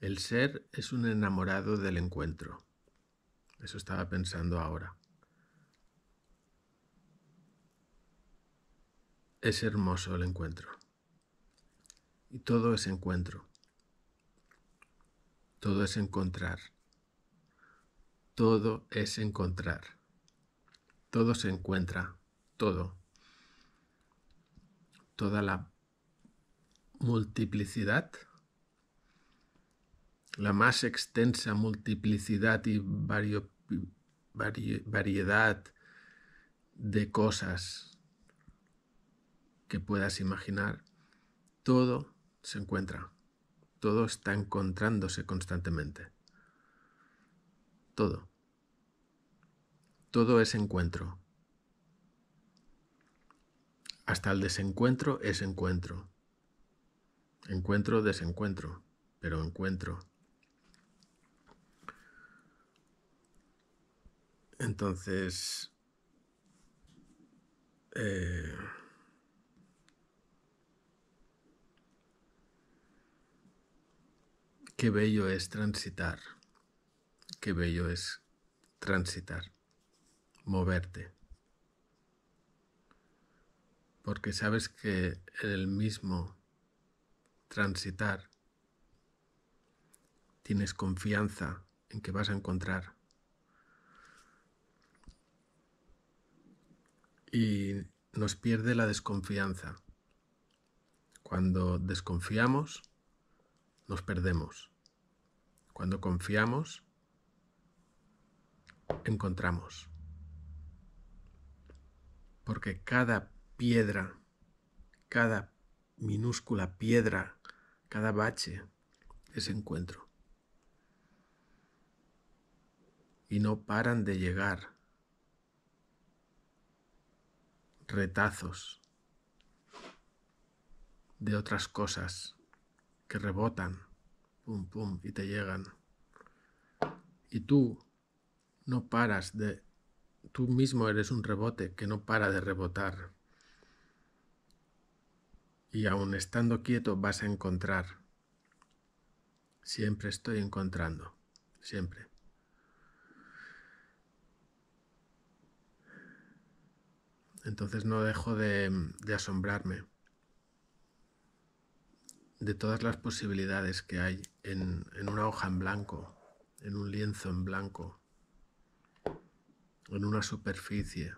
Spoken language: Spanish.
El ser es un enamorado del encuentro. Eso estaba pensando ahora. Es hermoso el encuentro. Y todo es encuentro. Todo es encontrar. Todo es encontrar. Todo se encuentra. Todo. Toda la multiplicidad la más extensa multiplicidad y variedad de cosas que puedas imaginar, todo se encuentra, todo está encontrándose constantemente. Todo. Todo es encuentro. Hasta el desencuentro es encuentro. Encuentro, desencuentro, pero encuentro. Entonces, eh, qué bello es transitar, qué bello es transitar, moverte. Porque sabes que el mismo transitar tienes confianza en que vas a encontrar y nos pierde la desconfianza. Cuando desconfiamos, nos perdemos. Cuando confiamos, encontramos. Porque cada piedra, cada minúscula piedra, cada bache es encuentro. Y no paran de llegar retazos de otras cosas que rebotan, pum, pum, y te llegan. Y tú no paras de... Tú mismo eres un rebote que no para de rebotar. Y aún estando quieto vas a encontrar. Siempre estoy encontrando. Siempre. entonces no dejo de, asombrarme de todas las posibilidades que hay en una hoja en blanco, en un lienzo en blanco, en una superficie.